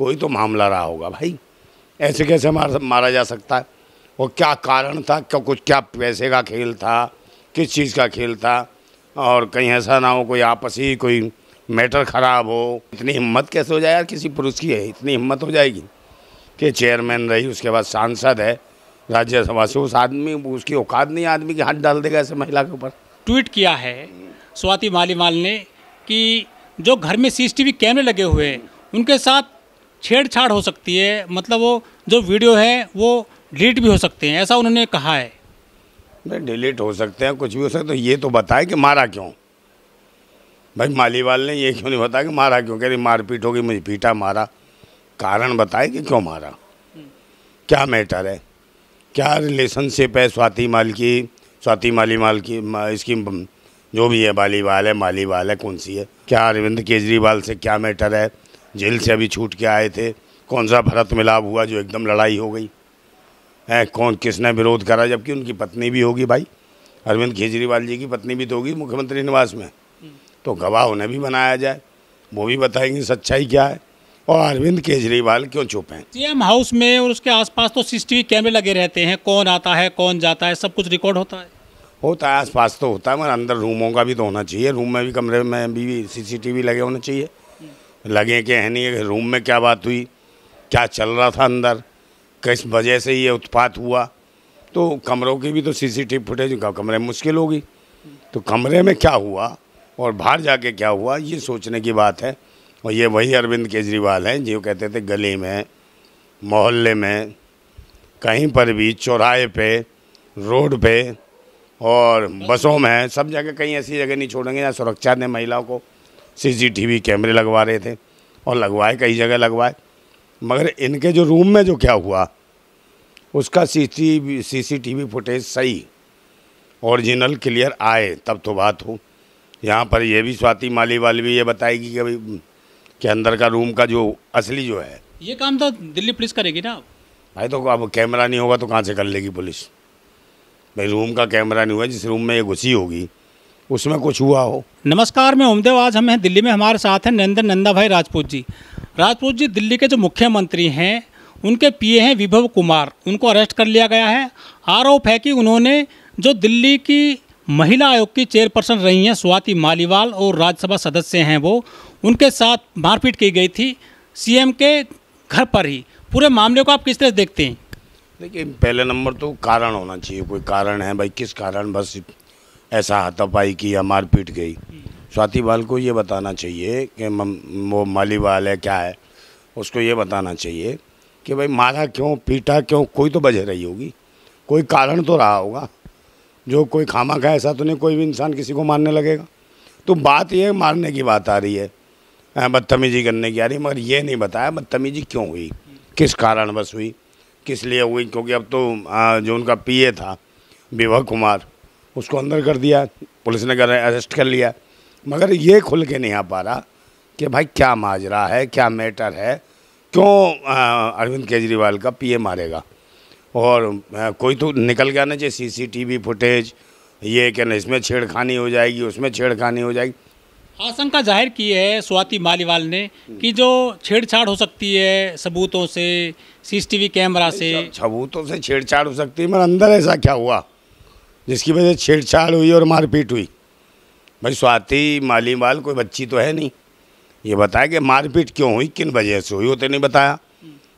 कोई तो मामला रहा होगा भाई ऐसे कैसे मार मारा जा सकता है और क्या कारण था क्या कुछ क्या पैसे का खेल था किस चीज़ का खेल था और कहीं ऐसा ना हो कोई आपसी कोई मैटर ख़राब हो इतनी हिम्मत कैसे हो जाए यार किसी पुरुष की है इतनी हिम्मत हो जाएगी कि चेयरमैन रही उसके बाद सांसद है राज्यसभा से उस आदमी उसकी औकात नहीं आदमी के हाथ डाल देगा ऐसे महिला के ऊपर ट्वीट किया है स्वाति मालीवाल ने कि जो घर में सीसीटीवी कैमरे लगे हुए हैं उनके साथ छेड़छाड़ हो सकती है मतलब वो जो वीडियो है वो डिलीट भी हो सकते हैं ऐसा उन्होंने कहा है नहीं डिलीट हो सकते हैं कुछ भी हो सकता है तो ये तो बताए कि मारा क्यों भाई मालीवाल ने ये क्यों नहीं बताया कि मारा क्यों कह रही मारपीट होगी मुझे पीटा मारा कारण बताए कि क्यों मारा क्या मैटर है क्या रिलेशनशिप है स्वाति माल की स्वाति माली माल की इसकी जो भी है बालीवाल है मालीवाल है कौन सी है क्या अरविंद केजरीवाल से क्या मैटर है जेल से अभी छूट के आए थे कौन सा भरत मिलाप हुआ जो एकदम लड़ाई हो गई है कौन किसने विरोध करा जबकि उनकी पत्नी भी होगी भाई अरविंद केजरीवाल जी की पत्नी भी तो होगी मुख्यमंत्री निवास में तो गवाह उन्हें भी बनाया जाए वो भी बताएंगे सच्चाई क्या है और अरविंद केजरीवाल क्यों चुप हैं सीएम हाउस में और उसके आसपास तो सीसीटीवी कैमरे लगे रहते हैं कौन आता है कौन जाता है सब कुछ रिकॉर्ड होता है होता है आसपास तो होता है मगर अंदर रूमों का भी तो होना चाहिए रूम में भी कमरे में भी सीसीटीवी लगे होने चाहिए लगे कि है नहीं कि रूम में क्या बात हुई क्या चल रहा था अंदर किस वजह से ये उत्पात हुआ तो कमरों की भी तो सीसीटीवी फुटेज कमरे में मुश्किल होगी तो कमरे में क्या हुआ और बाहर जाके क्या हुआ ये सोचने की बात है और ये वही अरविंद केजरीवाल हैं जो कहते थे गली में मोहल्ले में कहीं पर भी चौराहे पे रोड पे और बसों में सब जगह कहीं ऐसी जगह नहीं छोड़ेंगे जहाँ सुरक्षा ने महिलाओं को सीसीटीवी कैमरे लगवा रहे थे और लगवाए कई जगह लगवाए मगर इनके जो रूम में जो क्या हुआ उसका सी सीसीटीवी फुटेज सही ओरिजिनल क्लियर आए तब तो बात हो यहाँ पर यह भी स्वाति माली वाली भी ये बताएगी कि भाई हम्म, के अंदर का रूम का जो असली जो है ये काम तो दिल्ली पुलिस करेगी ना भाई तो अब कैमरा नहीं होगा तो कहाँ से कर लेगी पुलिस भाई रूम का कैमरा नहीं हुआ जिस रूम में ये घुसी होगी उसमें कुछ हुआ हो नमस्कार मैं ओमदेव आज हम हैं दिल्ली में हमारे साथ हैं नरेंद्र नंदा भाई राजपूत जी राजपूत जी दिल्ली के जो मुख्यमंत्री हैं उनके पीए हैं विभव कुमार उनको अरेस्ट कर लिया गया है आरोप है कि उन्होंने जो दिल्ली की महिला आयोग की चेयरपर्सन रही हैं स्वाति मालीवाल और राज्यसभा सदस्य हैं वो उनके साथ मारपीट की गई थी सीएम के घर पर ही पूरे मामले को आप किस तरह देखते हैं देखिए पहले नंबर तो कारण होना चाहिए कोई कारण है भाई किस कारण बस ऐसा हाथापाई किया मारपीट गई स्वाति बाल को ये बताना चाहिए कि वो माली बाल है क्या है उसको ये बताना चाहिए कि भाई मारा क्यों पीटा क्यों कोई तो वजह रही होगी कोई कारण तो रहा होगा जो कोई खामा का ऐसा तो नहीं कोई भी इंसान किसी को मारने लगेगा तो बात यह मारने की बात आ रही है बदतमीजी करने की आ रही है मगर ये नहीं बताया बदतमीजी क्यों हुई किस कारण बस हुई किस लिए हुई क्योंकि अब तो जो उनका पीए था विभा कुमार उसको अंदर कर दिया पुलिस ने कर अरेस्ट कर लिया मगर ये खुल के नहीं आ पा रहा कि भाई क्या माजरा है क्या मैटर है क्यों अरविंद केजरीवाल का पीए मारेगा और आ, कोई तो निकल गया ना चाहिए सीसीटीवी फुटेज ये क्या इसमें छेड़खानी हो जाएगी उसमें छेड़खानी हो जाएगी आशंका जाहिर की है स्वाति मालीवाल ने कि जो छेड़छाड़ हो सकती है सबूतों से सीसीटीवी कैमरा से सबूतों से छेड़छाड़ हो सकती है मगर अंदर ऐसा क्या हुआ जिसकी वजह से छेड़छाड़ हुई और मारपीट हुई भाई स्वाति मालीवाल कोई बच्ची तो है नहीं ये बताया कि मारपीट क्यों हुई किन वजह से हुई वो तो नहीं बताया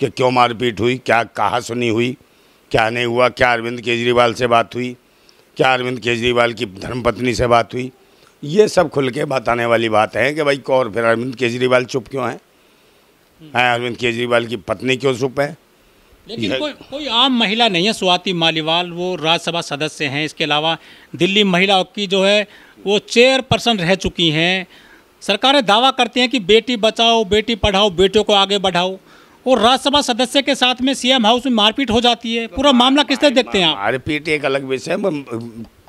कि क्यों मारपीट हुई क्या कहा सुनी हुई क्या नहीं हुआ क्या अरविंद केजरीवाल से बात हुई क्या अरविंद केजरीवाल की धर्मपत्नी से बात हुई ये सब खुल के बताने वाली बात है कि भाई कौर फिर अरविंद केजरीवाल चुप क्यों हैं अरविंद केजरीवाल की पत्नी क्यों चुप है लेकिन कोई कोई आम महिला नहीं है स्वाति मालीवाल वो राज्यसभा सदस्य हैं इसके अलावा दिल्ली महिला की जो है वो चेयर पर्सन रह चुकी हैं सरकारें दावा करती हैं कि बेटी बचाओ बेटी पढ़ाओ बेटियों को आगे बढ़ाओ और राज्यसभा सदस्य के साथ में सीएम हाउस में मारपीट हो जाती है पूरा मामला किस तरह देखते हैं मारपीट एक अलग विषय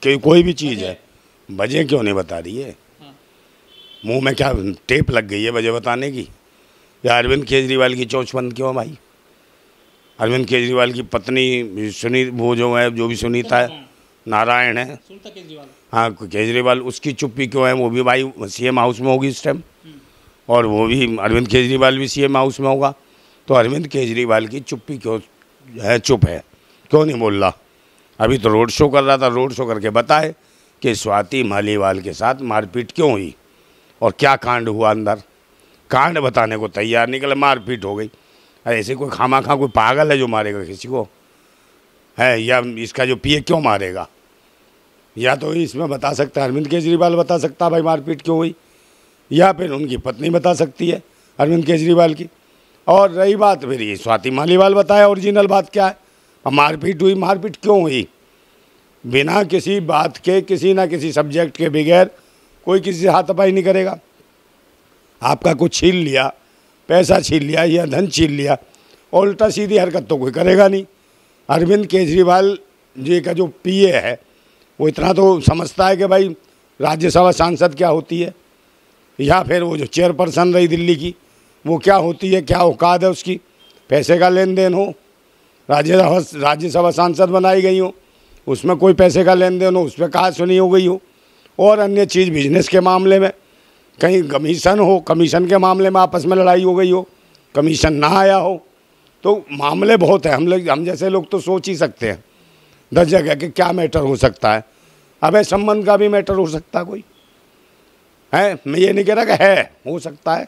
है कोई भी चीज़ है वजह क्यों नहीं बता रही है हाँ। मुँह में क्या टेप लग गई है वजह बताने की या अरविंद केजरीवाल की बंद क्यों भाई अरविंद केजरीवाल की पत्नी सुनी वो जो है जो भी सुनीता है नारायण है हाँ केजरीवाल उसकी चुप्पी क्यों है वो भी भाई सीएम हाउस में होगी इस टाइम हम्म। और वो भी अरविंद केजरीवाल भी सीएम हाउस में होगा तो अरविंद केजरीवाल की चुप्पी क्यों है चुप है क्यों नहीं बोल रहा अभी तो रोड शो कर रहा था रोड शो करके बताए कि स्वाति मालीवाल के साथ मारपीट क्यों हुई और क्या कांड हुआ अंदर कांड बताने को तैयार निकले मारपीट हो गई ऐसे कोई खामा खा कोई पागल है जो मारेगा किसी को है या इसका जो पीए क्यों मारेगा या तो इसमें बता सकता है अरविंद केजरीवाल बता सकता भाई मारपीट क्यों हुई या फिर उनकी पत्नी बता सकती है अरविंद केजरीवाल की और रही बात फिर ये स्वाति मालीवाल बताया ओरिजिनल बात क्या है और मारपीट हुई मारपीट क्यों हुई बिना किसी बात के किसी ना किसी सब्जेक्ट के बगैर कोई किसी से हाथापाई नहीं करेगा आपका कुछ छीन लिया पैसा छीन लिया या धन छीन लिया और उल्टा सीधी हरकत तो कोई करेगा नहीं अरविंद केजरीवाल जी का जो पीए है वो इतना तो समझता है कि भाई राज्यसभा सांसद क्या होती है या फिर वो जो चेयरपर्सन रही दिल्ली की वो क्या होती है क्या औकात है उसकी पैसे का लेन देन हो राज्यसभा राज्यसभा सांसद बनाई गई हो उसमें कोई पैसे का लेन देन हो उसमें कहा सुनी हो गई हो और अन्य चीज़ बिजनेस के मामले में कहीं कमीशन हो कमीशन के मामले में आपस में लड़ाई हो गई हो कमीशन ना आया हो तो मामले बहुत हैं हम लोग हम जैसे लोग तो सोच ही सकते हैं दस जगह के क्या मैटर हो सकता है अब संबंध का भी मैटर हो सकता है कोई है मैं ये नहीं कह रहा कि है हो सकता है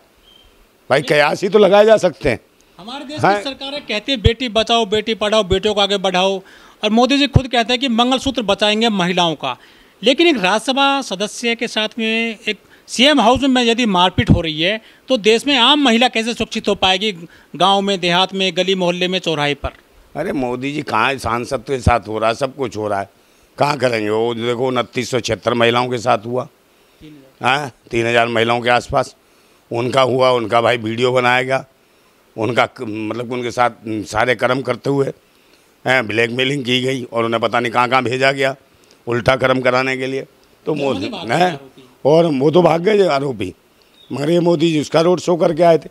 भाई कयास ही तो लगाए जा सकते हैं हमारे देश की सरकारें कहती है बेटी बचाओ बेटी पढ़ाओ बेटियों को आगे बढ़ाओ और मोदी जी खुद कहते हैं कि मंगलसूत्र बचाएंगे महिलाओं का लेकिन एक राज्यसभा सदस्य के साथ में एक सीएम हाउस में यदि मारपीट हो रही है तो देश में आम महिला कैसे सुरक्षित हो पाएगी गांव में देहात में गली मोहल्ले में चौराहे पर अरे मोदी जी कहाँ सांसद के साथ हो रहा है सब कुछ हो रहा है कहाँ करेंगे वो देखो उनतीस सौ छिहत्तर महिलाओं के साथ हुआ हाँ तीन हज़ार महिलाओं के आसपास उनका हुआ उनका भाई वीडियो बनाएगा उनका मतलब उनके साथ सारे कर्म करते हुए ब्लैकमेलिंग की गई और उन्हें पता नहीं कहाँ कहाँ भेजा गया उल्टा कर्म कराने के लिए तो मोदी है और वो तो भाग गए आरोपी मगर ये मोदी जी उसका रोड शो करके आए थे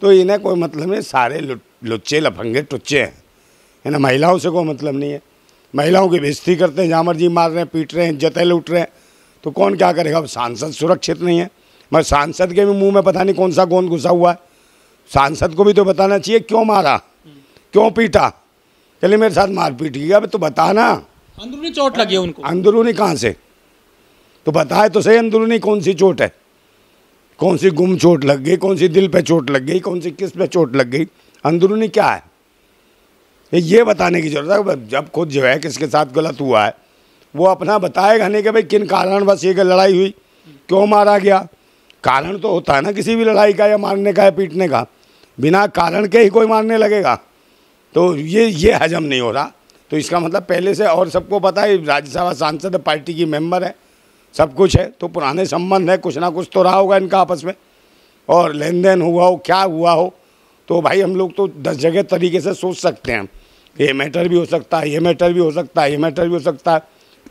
तो इन्हें कोई मतलब नहीं सारे लुच्चे लफंगे टुच्चे हैं है ना महिलाओं से कोई मतलब नहीं है महिलाओं की बेजती करते हैं जामर जी मार रहे हैं पीट रहे हैं इज्जतें लूट रहे हैं तो कौन क्या करेगा अब सांसद सुरक्षित नहीं है मगर सांसद के भी मुंह में पता नहीं कौन सा गोंद घुसा हुआ है सांसद को भी तो बताना चाहिए क्यों मारा क्यों पीटा चलिए मेरे साथ मारपीट की अब तो बताना अंदरूनी चोट लगी उनको अंदरूनी कहाँ से तो बताए तो सही अंदरूनी कौन सी चोट है कौन सी गुम चोट लग गई कौन सी दिल पे चोट लग गई कौन सी किस पे चोट लग गई अंदरूनी क्या है ये बताने की जरूरत है जब खुद जो है किसके साथ गलत हुआ है वो अपना बताएगा नहीं कि भाई किन कारणवश ये लड़ाई हुई क्यों मारा गया कारण तो होता है ना किसी भी लड़ाई का या मारने का या पीटने का बिना कारण के ही कोई मारने लगेगा तो ये ये हजम नहीं हो रहा तो इसका मतलब पहले से और सबको पता है राज्यसभा सांसद पार्टी की मेंबर है सब कुछ है तो पुराने संबंध है कुछ ना कुछ तो रहा होगा इनका आपस में और लेन देन हुआ हो क्या हुआ हो तो भाई हम लोग तो दस जगह तरीके से सोच सकते हैं ये मैटर भी हो सकता है ये मैटर भी हो सकता है ये मैटर भी हो सकता है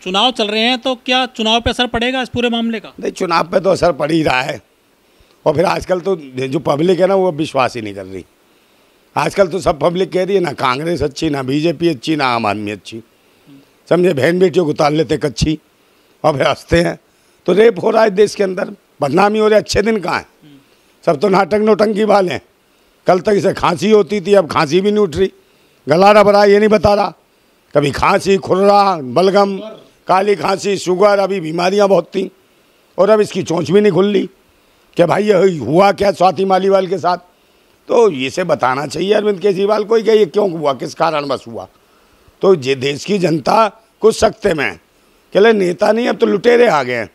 चुनाव चल रहे हैं तो क्या चुनाव पे असर पड़ेगा इस पूरे मामले का नहीं चुनाव पे तो असर पड़ ही रहा है और फिर आजकल तो जो पब्लिक है ना वो विश्वास ही नहीं कर रही आजकल तो सब पब्लिक कह रही है ना कांग्रेस अच्छी ना बीजेपी अच्छी ना आम आदमी अच्छी समझे बहन बेटियों को उतार लेते कच्ची अब हंसते हैं तो रेप हो रहा है देश के अंदर बदनामी हो रही है अच्छे दिन कहाँ हैं सब तो नाटक नोटंकी वाले हैं कल तक इसे खांसी होती थी अब खांसी भी नहीं उठ रही गला रब रहा ये नहीं बता रहा कभी खांसी खुर्रा बलगम काली खांसी शुगर अभी बीमारियाँ बहुत थी और अब इसकी चोंच भी नहीं खुल रही कि भाई ये हुआ क्या स्वाति मालीवाल के साथ तो ये से बताना चाहिए अरविंद केजरीवाल को ही ये क्यों हुआ किस कारण बस हुआ तो ये देश की जनता कुछ सकते में है कहले नेता नहीं अब तो लुटेरे आ गए हैं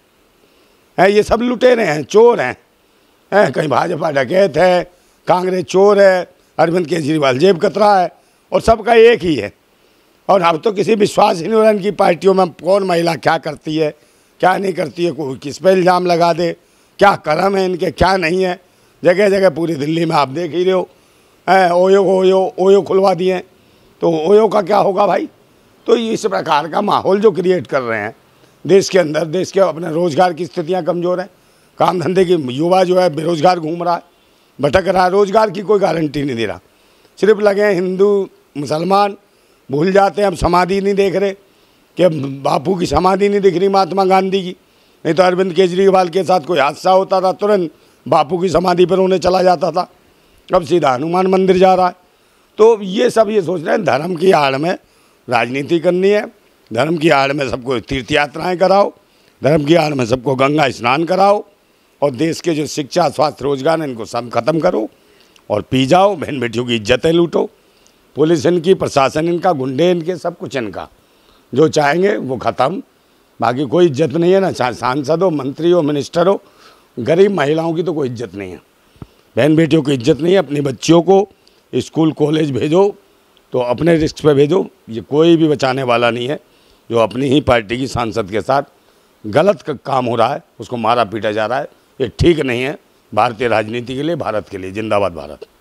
है ये सब लुटेरे हैं चोर हैं है कहीं भाजपा डकैत है कांग्रेस चोर है अरविंद केजरीवाल जेब कतरा है और सबका एक ही है और अब तो किसी विश्वास ही नहीं हो रहा इनकी पार्टियों में कौन महिला क्या करती है क्या नहीं करती है कोई किस पर इल्ज़ाम लगा दे क्या कर्म है इनके क्या नहीं है जगह जगह पूरी दिल्ली में आप देख ही रहे हो ओयो ओयो ओयो खुलवा दिए तो ओयो का क्या होगा भाई तो इस प्रकार का माहौल जो क्रिएट कर रहे हैं देश के अंदर देश के अपने रोज़गार की स्थितियाँ कमज़ोर हैं काम धंधे की युवा जो है बेरोज़गार घूम रहा है भटक रहा है रोज़गार की कोई गारंटी नहीं दे रहा सिर्फ लगे हिंदू मुसलमान भूल जाते हैं अब समाधि नहीं देख रहे कि बापू की समाधि नहीं दिख रही महात्मा गांधी की नहीं तो अरविंद केजरीवाल के साथ कोई हादसा होता था तुरंत बापू की समाधि पर उन्हें चला जाता था अब सीधा हनुमान मंदिर जा रहा है तो ये सब ये सोच रहे हैं धर्म की आड़ में राजनीति करनी है धर्म की आड़ में सबको तीर्थ यात्राएँ कराओ धर्म की आड़ में सबको गंगा स्नान कराओ और देश के जो शिक्षा स्वास्थ्य रोजगार इनको सब खत्म करो और पी जाओ बहन बेटियों की इज्जतें लूटो पुलिस इनकी प्रशासन इनका गुंडे इनके सब कुछ इनका जो चाहेंगे वो ख़त्म बाकी कोई इज्जत नहीं है ना चाहे सांसद हो मंत्री हो मिनिस्टर हो गरीब महिलाओं की तो कोई इज्जत नहीं है बहन बेटियों की इज्जत नहीं है अपनी बच्चियों को स्कूल कॉलेज भेजो तो अपने रिस्क पे भेजो ये कोई भी बचाने वाला नहीं है जो अपनी ही पार्टी की सांसद के साथ गलत का काम हो रहा है उसको मारा पीटा जा रहा है ये ठीक नहीं है भारतीय राजनीति के लिए भारत के लिए जिंदाबाद भारत